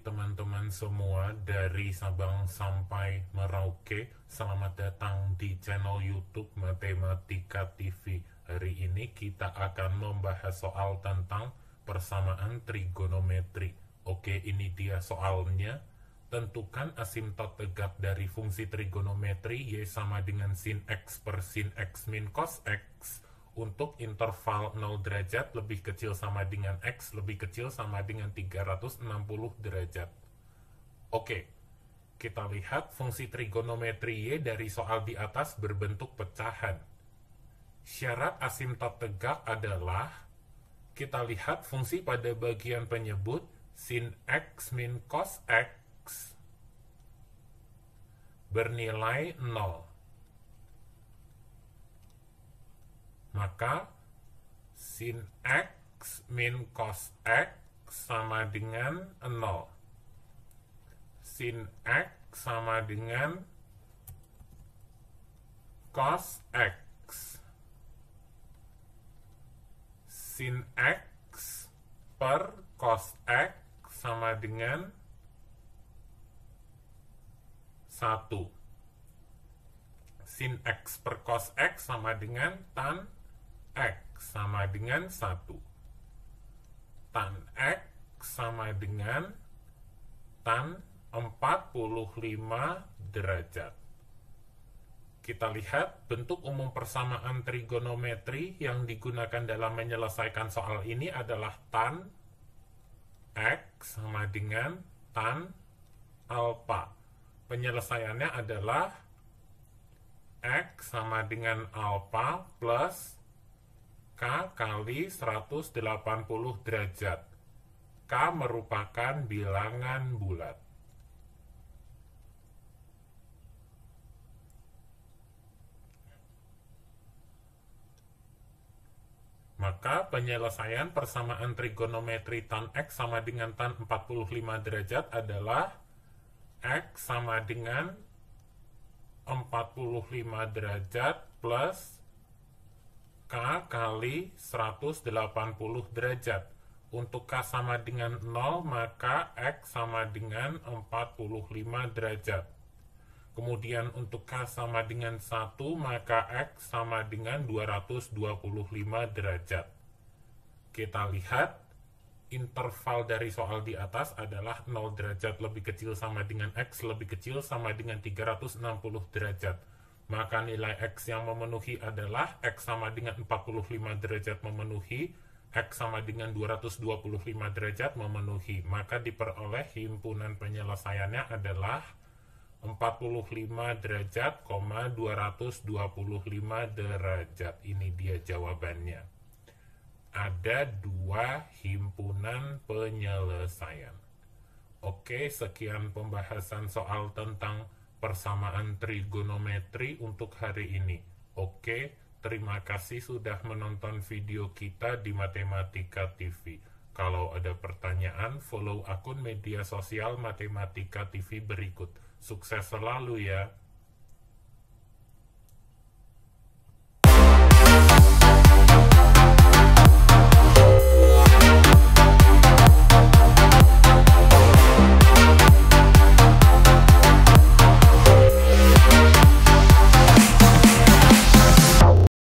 teman-teman semua dari Sabang sampai Merauke. Selamat datang di channel YouTube Matematika TV. Hari ini kita akan membahas soal tentang persamaan trigonometri. Oke, ini dia soalnya. Tentukan asimtot tegak dari fungsi trigonometri Y sama dengan sin X per sin X min cos X untuk interval 0 derajat lebih kecil sama dengan X lebih kecil sama dengan 360 derajat. Oke, kita lihat fungsi trigonometri Y dari soal di atas berbentuk pecahan. Syarat asimtot tegak adalah kita lihat fungsi pada bagian penyebut sin X min cos X bernilai 0. maka sin X min cos X sama dengan 0. Sin X sama dengan cos X. Sin X per cos X sama dengan 1. Sin X per cos X sama dengan tan X sama dengan 1. Tan X sama dengan tan 45 derajat. Kita lihat bentuk umum persamaan trigonometri yang digunakan dalam menyelesaikan soal ini adalah tan X sama dengan tan Alpha Penyelesaiannya adalah X sama dengan alpha plus kali 180 derajat. K merupakan bilangan bulat. Maka penyelesaian persamaan trigonometri tan X sama dengan tan 45 derajat adalah X sama dengan 45 derajat plus K kali 180 derajat. Untuk K sama dengan 0, maka X sama dengan 45 derajat. Kemudian untuk K sama dengan 1, maka X sama dengan 225 derajat. Kita lihat, interval dari soal di atas adalah 0 derajat lebih kecil sama dengan X lebih kecil sama dengan 360 derajat maka nilai X yang memenuhi adalah X sama dengan 45 derajat memenuhi, X sama dengan 225 derajat memenuhi. Maka diperoleh himpunan penyelesaiannya adalah 45 derajat, 225 derajat. Ini dia jawabannya. Ada dua himpunan penyelesaian. Oke, sekian pembahasan soal tentang persamaan trigonometri untuk hari ini. Oke, terima kasih sudah menonton video kita di Matematika TV. Kalau ada pertanyaan, follow akun media sosial Matematika TV berikut. Sukses selalu ya!